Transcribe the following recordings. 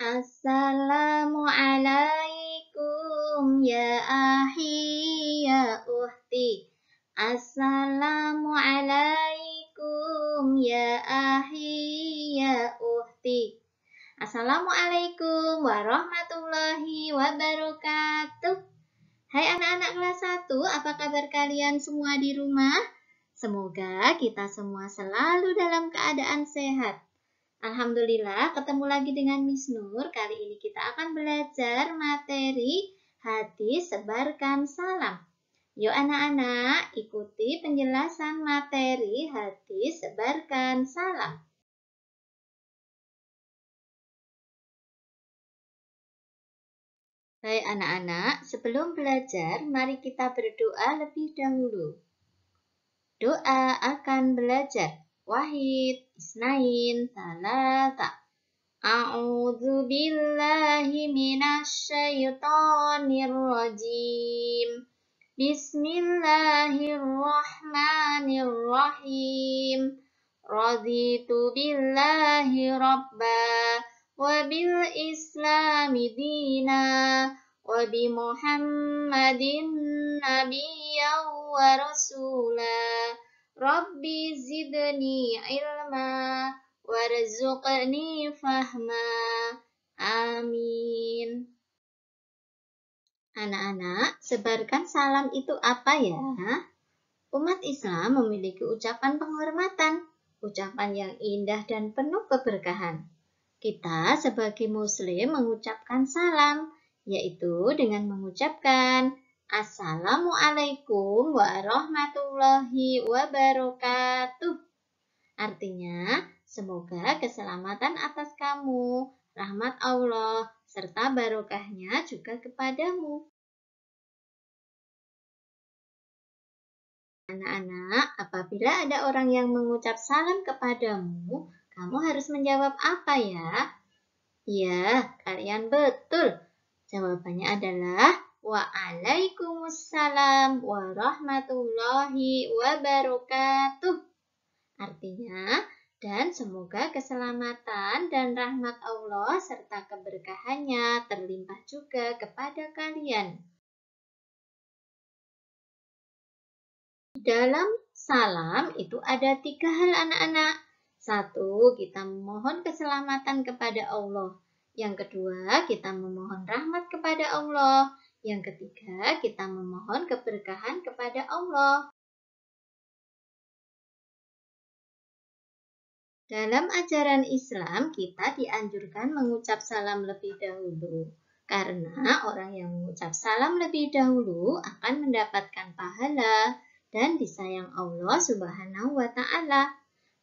Assalamualaikum ya ahi ya uhti Assalamualaikum ya ahi ya uhti Assalamualaikum warahmatullahi wabarakatuh Hai anak-anak kelas 1, apa kabar kalian semua di rumah? Semoga kita semua selalu dalam keadaan sehat Alhamdulillah, ketemu lagi dengan Miss Nur. Kali ini kita akan belajar materi hati sebarkan salam. Yuk anak-anak, ikuti penjelasan materi hati sebarkan salam. Baik anak-anak, sebelum belajar, mari kita berdoa lebih dahulu. Doa akan belajar. واحد اثنين ثلاثة أعوذ بالله من الشيطان الرجيم بسم الله الرحمن الرحيم رضيت بالله ربا وبالإسلام دينا وبمحمد نبيا ورسولا Rabbi zidni ilma warzuqni fahma. Amin. Anak-anak, sebarkan salam itu apa ya? Umat Islam memiliki ucapan penghormatan, ucapan yang indah dan penuh keberkahan. Kita sebagai muslim mengucapkan salam, yaitu dengan mengucapkan Assalamualaikum warahmatullahi wabarakatuh. Artinya, semoga keselamatan atas kamu, rahmat Allah, serta barokahnya juga kepadamu. Anak-anak, apabila ada orang yang mengucap salam kepadamu, kamu harus menjawab apa ya? Ya, kalian betul. Jawabannya adalah Waalaikumsalam warahmatullahi wabarakatuh. Artinya, dan semoga keselamatan dan rahmat Allah serta keberkahannya terlimpah juga kepada kalian. Dalam salam itu ada tiga hal anak-anak. Satu, kita memohon keselamatan kepada Allah. Yang kedua, kita memohon rahmat kepada Allah. Yang ketiga, kita memohon keberkahan kepada Allah. Dalam ajaran Islam, kita dianjurkan mengucap salam lebih dahulu. Karena orang yang mengucap salam lebih dahulu akan mendapatkan pahala dan disayang Allah Subhanahu wa Ta'ala.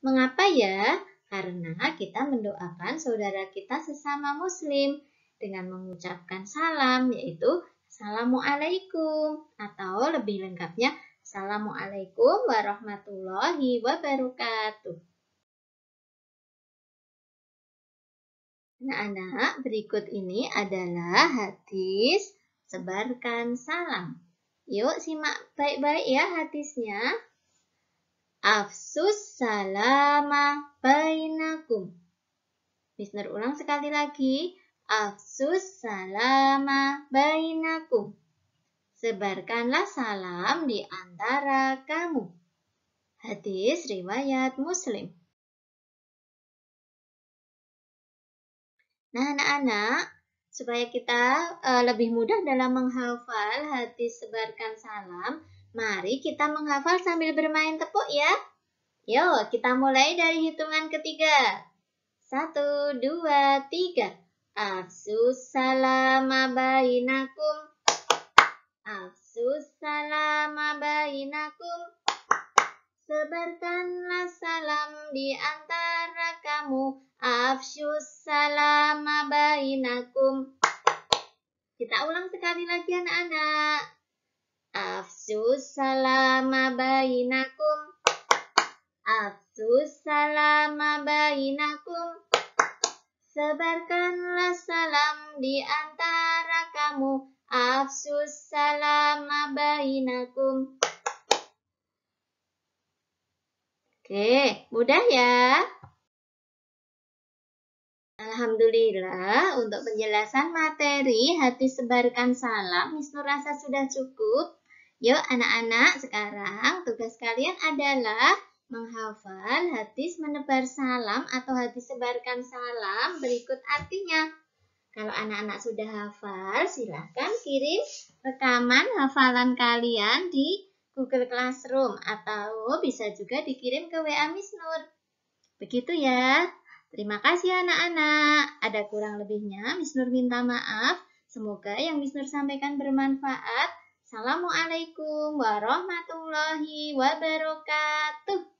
Mengapa ya? Karena kita mendoakan saudara kita sesama Muslim dengan mengucapkan salam, yaitu Assalamualaikum atau lebih lengkapnya Assalamualaikum warahmatullahi wabarakatuh. Anak-anak, berikut ini adalah hadis sebarkan salam. Yuk simak baik-baik ya hadisnya. Afsus salama bainakum. Bisner ulang sekali lagi. Afsus salama bainaku. Sebarkanlah salam di antara kamu. Hadis riwayat Muslim. Nah, anak-anak, supaya kita e, lebih mudah dalam menghafal hadis sebarkan salam, mari kita menghafal sambil bermain tepuk ya. Yo, kita mulai dari hitungan ketiga. Satu, dua, tiga. Afsus salama bainakum Afsus salama bainakum Sebarkanlah salam di antara kamu Afsus salama bainakum Kita ulang sekali lagi anak-anak Afsus salama bainakum Afsus salama bainakum Sebarkanlah salam di antara kamu, afsus salam bainakum. Oke, mudah ya? Alhamdulillah, untuk penjelasan materi hati sebarkan salam, Misnu rasa sudah cukup. Yuk anak-anak, sekarang tugas kalian adalah Menghafal hadis menebar salam atau hadis sebarkan salam berikut artinya. Kalau anak-anak sudah hafal, silahkan kirim rekaman hafalan kalian di Google Classroom atau bisa juga dikirim ke WA Miss Nur. Begitu ya. Terima kasih anak-anak. Ada kurang lebihnya, Miss Nur minta maaf. Semoga yang Miss Nur sampaikan bermanfaat. Assalamualaikum warahmatullahi wabarakatuh.